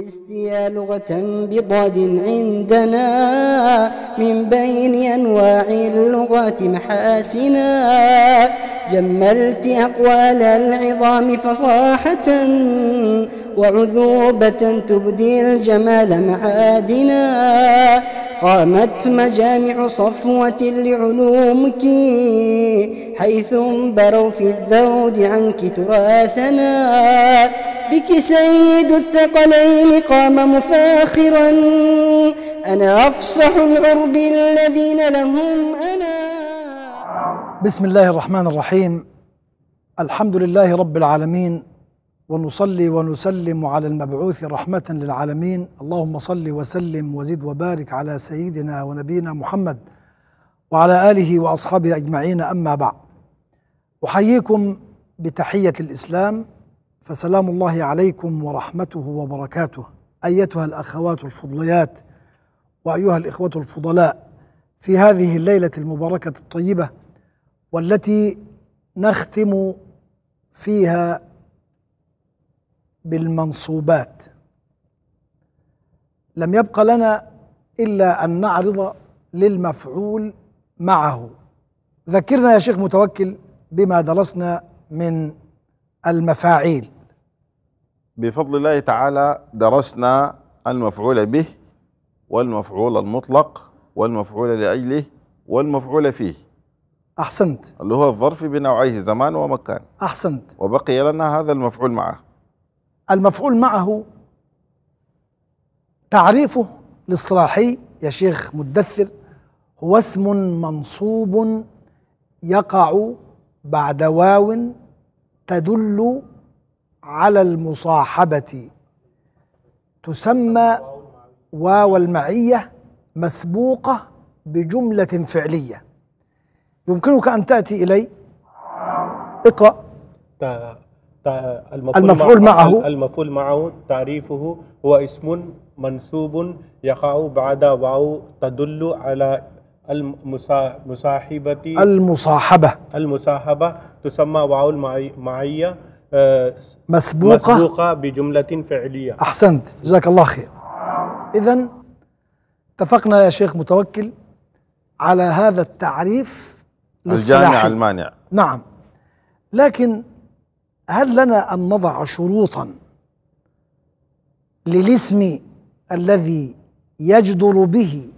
يستيا لغة بضاد عندنا من بين أنواع اللغة محاسنا جملت أقوال العظام فصاحة وعذوبة تبدي الجمال معادنا قامت مجامع صفوة لعلومك حيث انبروا في الذود عنك تراثنا بك سيد الثقلين قام مفاخرا أنا أفصح العرب الذين لهم أنا بسم الله الرحمن الرحيم الحمد لله رب العالمين ونصلي ونسلم على المبعوث رحمة للعالمين اللهم صل وسلم وزد وبارك على سيدنا ونبينا محمد وعلى آله وأصحابه أجمعين أما بعد أحييكم بتحية الإسلام فسلام الله عليكم ورحمته وبركاته ايتها الاخوات الفضليات وايها الاخوه الفضلاء في هذه الليله المباركه الطيبه والتي نختم فيها بالمنصوبات لم يبق لنا الا ان نعرض للمفعول معه ذكرنا يا شيخ متوكل بما درسنا من المفاعيل بفضل الله تعالى درسنا المفعول به والمفعول المطلق والمفعول لأجله والمفعول فيه أحسنت اللي هو الظرف بنوعيه زمان ومكان أحسنت وبقي لنا هذا المفعول معه المفعول معه تعريفه الاصطلاحي يا شيخ مدثر هو اسم منصوب يقع بعد واو تدل على المصاحبة تسمى واو المعية مسبوقة بجملة فعلية يمكنك أن تأتي إلي اقرأ المفعول, المفعول معه المفعول معه تعريفه هو اسم منسوب يقع بعد واو تدل على المصاحبة المصاحبة المصاحبة تسمى واو المعية آه، مسبوقة مسبوقة بجملة فعلية أحسنت جزاك الله خير إذا اتفقنا يا شيخ متوكل على هذا التعريف الجامع المانع نعم لكن هل لنا أن نضع شروطا للاسم الذي يجدر به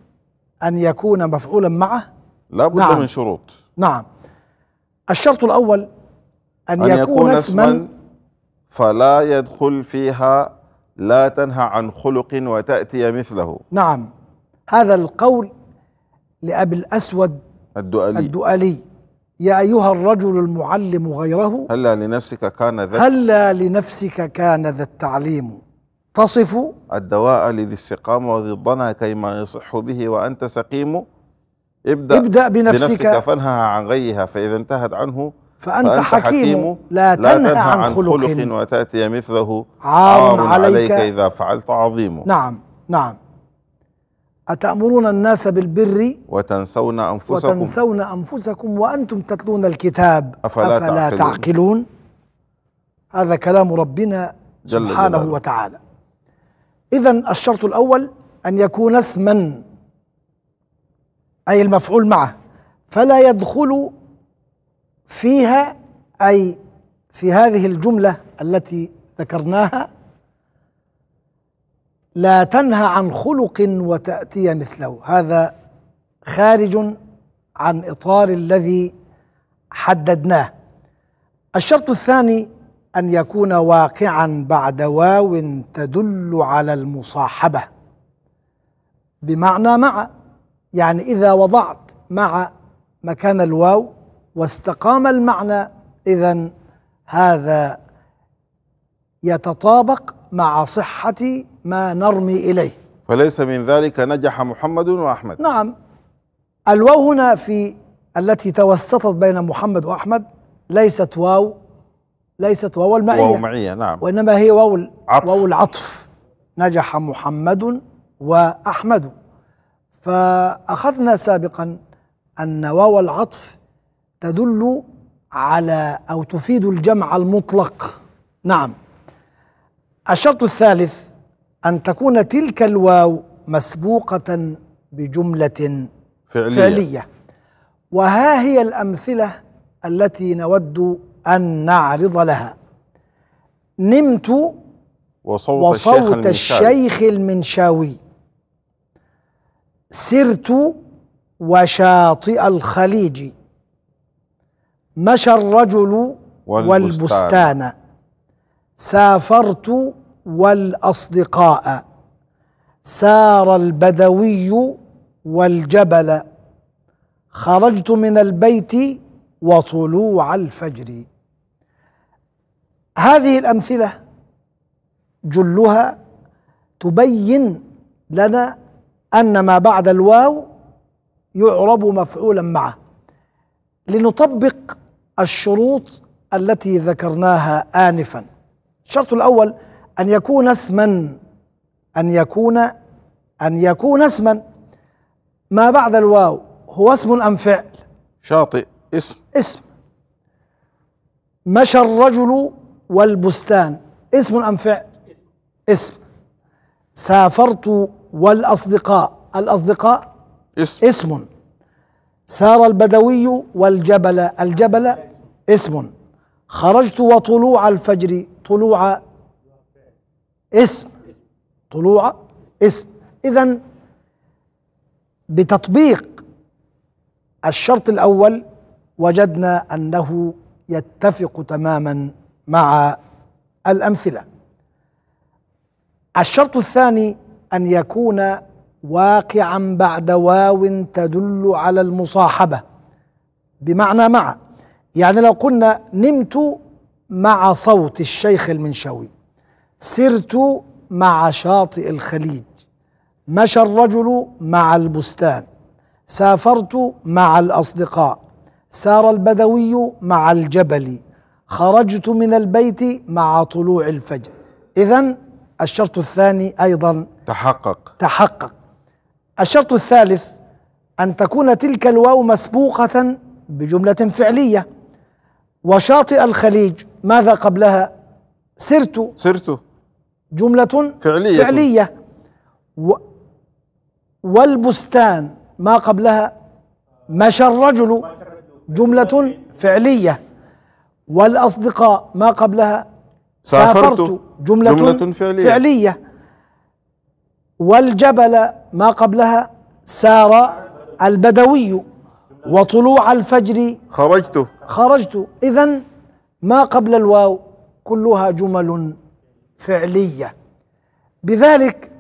أن يكون مفعولا معه؟ لا بد نعم. من شروط نعم الشرط الأول أن, يكون اسما فلا يدخل فيها لا تنهى عن خلق وتأتي مثله نعم هذا القول لأبي الأسود الدؤلي, الدؤلي يا أيها الرجل المعلم غيره هلا لنفسك كان ذا هلا لنفسك كان ذا التعليم تصف الدواء لذي السقام وذي الضنا كيما يصح به وأنت سقيم ابدأ, ابدأ بنفسك, بنفسك فانهى عن غيها فإذا انتهت عنه فأنت, فأنت حكيم لا تنهى, لا تنهى عن, عن خلق, خلق وتأتي مثله عار عليك, عليك إذا فعلت عظيم نعم نعم أتأمرون الناس بالبر وتنسون أنفسكم وتنسون أنفسكم وأنتم تتلون الكتاب أفلا, أفلا تعقلون, تعقلون هذا كلام ربنا سبحانه جل وتعالى إذا الشرط الأول أن يكون اسما أي المفعول معه فلا يدخل فيها أي في هذه الجملة التي ذكرناها لا تنهى عن خلق وتأتي مثله هذا خارج عن إطار الذي حددناه الشرط الثاني أن يكون واقعا بعد واو تدل على المصاحبة بمعنى مع يعني إذا وضعت مع مكان الواو واستقام المعنى إذا هذا يتطابق مع صحة ما نرمي إليه فليس من ذلك نجح محمد وأحمد نعم الواو هنا في التي توسطت بين محمد وأحمد ليست واو ليست واو المعية واو معية نعم وإنما هي واو عطف واو العطف نجح محمد وأحمد فأخذنا سابقا أن واو العطف تدل على أو تفيد الجمع المطلق نعم الشرط الثالث أن تكون تلك الواو مسبوقة بجملة فعلية, فعلية. وها هي الأمثلة التي نود أن نعرض لها نمت وصوت, وصوت الشيخ, الشيخ المنشاوي سرت وشاطئ الخليج مشى الرجل والبستان والبستان سافرت والاصدقاء سار البدوي والجبل خرجت من البيت وطلوع الفجر هذه الامثله جلها تبين لنا ان ما بعد الواو يعرب مفعولا معه لنطبق الشروط التي ذكرناها آنفا الشرط الأول أن يكون اسما أن يكون أن يكون اسما ما بعد الواو هو اسم أم فعل شاطئ اسم اسم مشى الرجل والبستان اسم أم فعل اسم سافرت والأصدقاء الأصدقاء اسم, اسم سار البدوي والجبل الجبل اسم خرجت وطلوع الفجر طلوع اسم طلوع اسم اذا بتطبيق الشرط الاول وجدنا انه يتفق تماما مع الامثله الشرط الثاني ان يكون واقعا بعد واو تدل على المصاحبة بمعنى مع يعني لو قلنا نمت مع صوت الشيخ المنشوي سرت مع شاطئ الخليج مشى الرجل مع البستان سافرت مع الأصدقاء سار البدوي مع الجبل خرجت من البيت مع طلوع الفجر إذا الشرط الثاني أيضا تحقق تحقق الشرط الثالث أن تكون تلك الواو مسبوقة بجملة فعلية وشاطئ الخليج ماذا قبلها سرت سرت جملة فعلية, فعلية و والبستان ما قبلها مشى الرجل جملة فعلية والأصدقاء ما قبلها سافرت, جملة, جملة فعلية, فعلية والجبل ما قبلها سار البدوي وطلوع الفجر خرجت خرجت إذا ما قبل الواو كلها جمل فعلية بذلك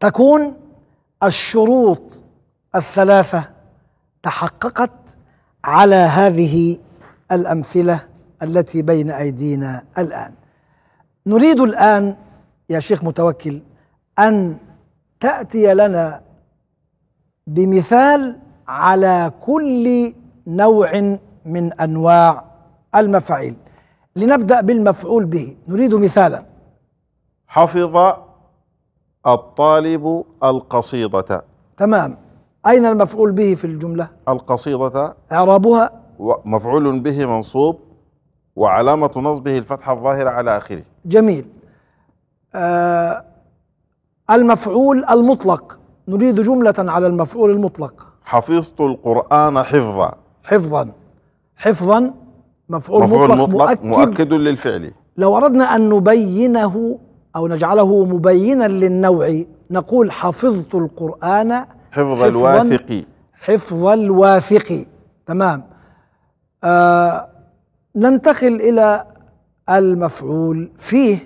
تكون الشروط الثلاثة تحققت على هذه الأمثلة التي بين أيدينا الآن نريد الآن يا شيخ متوكل أن تأتي لنا بمثال على كل نوع من أنواع المفاعيل لنبدأ بالمفعول به نريد مثالا حفظ الطالب القصيدة تمام أين المفعول به في الجملة؟ القصيدة إعرابها مفعول به منصوب وعلامة نصبه الفتحة الظاهرة على آخره جميل آه المفعول المطلق نريد جملة على المفعول المطلق حفظت القرآن حفظا حفظا حفظا مفعول, مفعول مطلق, مطلق مؤكد, مؤكد للفعل لو أردنا أن نبينه أو نجعله مبينا للنوع نقول حفظت القرآن حفظ الواثق حفظ الواثق تمام آه ننتقل إلى المفعول فيه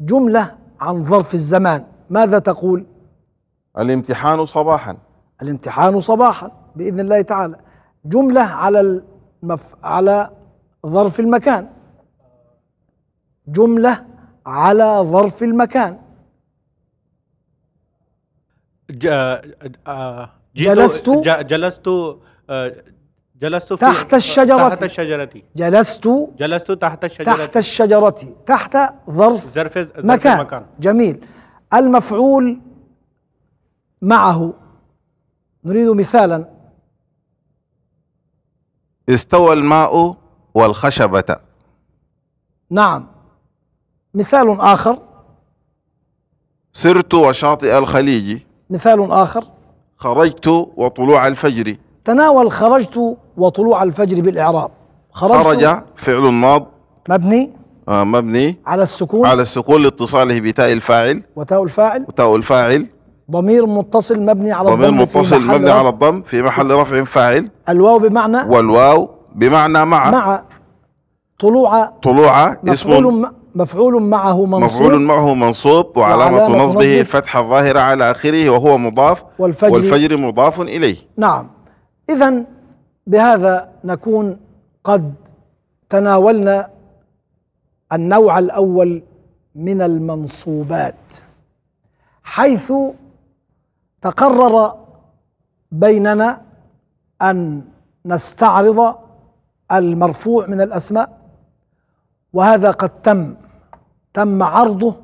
جملة عن ظرف الزمان ماذا تقول الامتحان صباحا الامتحان صباحا باذن الله تعالى جمله على المف... على ظرف المكان جمله على ظرف المكان آه، آه، جلست جلست آه، جلست في تحت الشجرة تحت الشجرة جلست جلست تحت الشجرة تحت الشجرة تحت ظرف ظرف مكان, مكان جميل المفعول معه نريد مثالا استوى الماء والخشبة نعم مثال آخر سرت وشاطئ الخليج مثال آخر خرجت وطلوع الفجر تناول خرجت وطلوع الفجر بالإعراب خرج فعل ماض مبني آه مبني على السكون على السكون لاتصاله بتاء الفاعل وتاء الفاعل وتاء الفاعل ضمير متصل مبني على الضم ضمير متصل مبني على الضم في محل رفع فاعل الواو بمعنى والواو بمعنى مع مع طلوع طلوع اسم مفعول معه منصوب مفعول معه منصوب وعلامة نصبه الفتحة الظاهرة على آخره وهو مضاف والفجر, والفجر مضاف إليه نعم إذا بهذا نكون قد تناولنا النوع الاول من المنصوبات حيث تقرر بيننا ان نستعرض المرفوع من الاسماء وهذا قد تم تم عرضه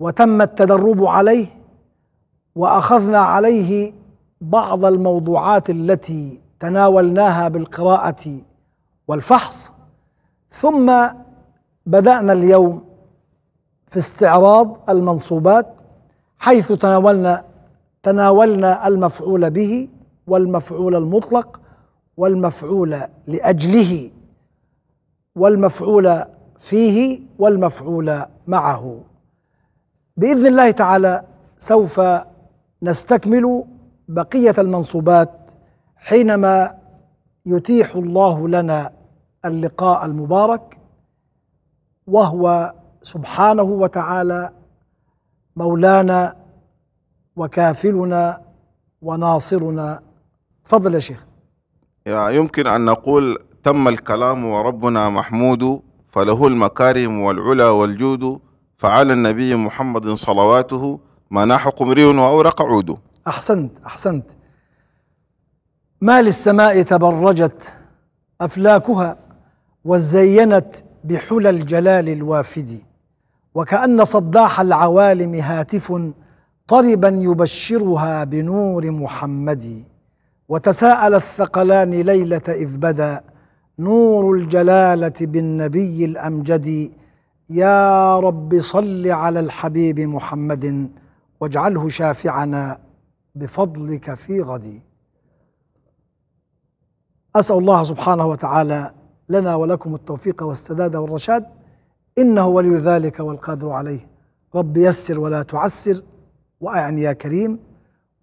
وتم التدرب عليه واخذنا عليه بعض الموضوعات التي تناولناها بالقراءه والفحص ثم بدأنا اليوم في استعراض المنصوبات حيث تناولنا تناولنا المفعول به والمفعول المطلق والمفعول لأجله والمفعول فيه والمفعول معه بإذن الله تعالى سوف نستكمل بقية المنصوبات حينما يتيح الله لنا اللقاء المبارك وهو سبحانه وتعالى مولانا وكافلنا وناصرنا تفضل يا شيخ يمكن أن نقول تم الكلام وربنا محمود فله المكارم والعلا والجود فعلى النبي محمد صلواته ما ناح قمري وأورق عود أحسنت أحسنت ما للسماء تبرجت أفلاكها وزينت بحلى الجلال الوافد وكأن صداح العوالم هاتف طربا يبشرها بنور محمد وتساءل الثقلان ليلة إذ بدا نور الجلالة بالنبي الأمجد يا رب صل على الحبيب محمد واجعله شافعنا بفضلك في غد أسأل الله سبحانه وتعالى لنا ولكم التوفيق والسداد والرشاد إنه ولي ذلك والقادر عليه رب يسر ولا تعسر وأعني يا كريم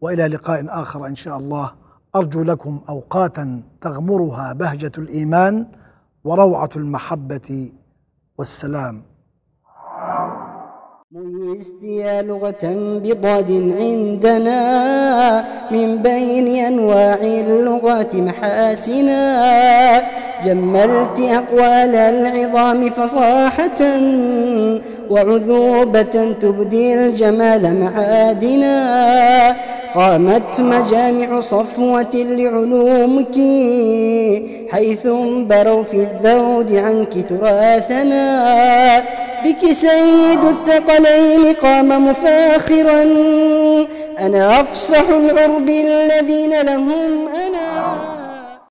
وإلى لقاء آخر إن شاء الله أرجو لكم أوقاتا تغمرها بهجة الإيمان وروعة المحبة والسلام ميزت يا لغة بضاد عندنا من بين أنواع اللغات محاسنا جملت أقوال العظام فصاحة وعذوبة تبدي الجمال معادنا قامت مجامع صفوة لعلومك حيث انبروا في الذود عنك تراثنا بك سيد الثقلين قام مفاخرا أنا أفصح العرب الذين لهم أنا